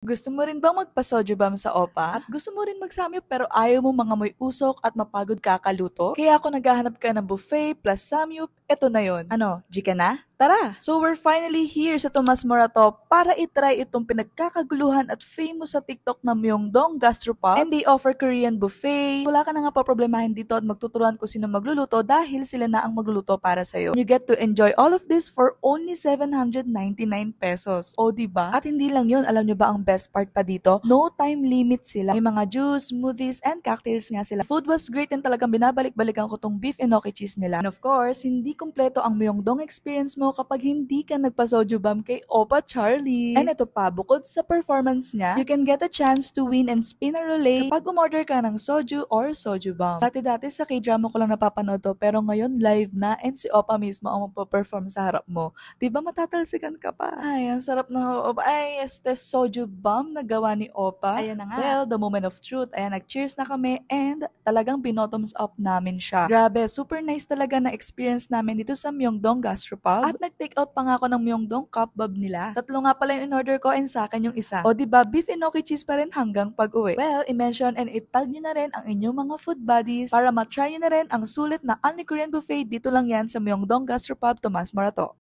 Gusto mo rin bang magpa-sodyo bomb sa OPA? At gusto mo rin magsamyo pero ayaw mo mga may usok at mapagod kakaluto? Kaya ako naghahanap ka ng buffet plus samyup, eto na yon. Ano, jika na? Tara! So we're finally here sa Tomas Morato para itry itong pinagkakaguluhan at famous sa TikTok na Myeongdong Gastropub and they offer Korean buffet. Wala ka na nga problemahin dito at magtuturuan ko sino magluluto dahil sila na ang magluluto para sa'yo. You get to enjoy all of this for only 799 pesos. O ba? Diba? At hindi lang yun, alam nyo ba ang best part pa dito? No time limit sila. May mga juice, smoothies, and cocktails nga sila. Food was great and talagang binabalik-balikan ko tong beef enoki cheese nila. And of course, hindi kompleto ang Myeongdong experience mo kapag hindi ka nagpa-soju bomb kay Opa Charlie. And ito pa, bukod sa performance niya, you can get a chance to win and spin a relay kapag umorder ka ng soju or soju bomb. Dati-dati sa k-drama ko lang napapanood to, pero ngayon live na and si Opa mismo ang magpa-perform sa harap mo. Diba matatalsikan ka pa? Ay, ang sarap na Opa. Ay, este soju bomb na gawa ni Opa. Ayan na nga. Well, the moment of truth. Ayan, nag-cheers na kami and talagang binotoms up namin siya. Grabe, super nice talaga na experience namin dito sa Myeongdong Gastropub. At nag-take out pa nga ako ng myeongdong cup bob nila. Tatlo nga pala yung in-order ko and sa akin yung isa. O diba, beef enoki cheese pa rin hanggang pag-uwi. Well, i-mention and itag nyo na rin ang inyong mga food buddies para matry nyo na rin ang sulit na Only Korean Buffet dito lang yan sa Myeongdong Gastropub Tomas Marato.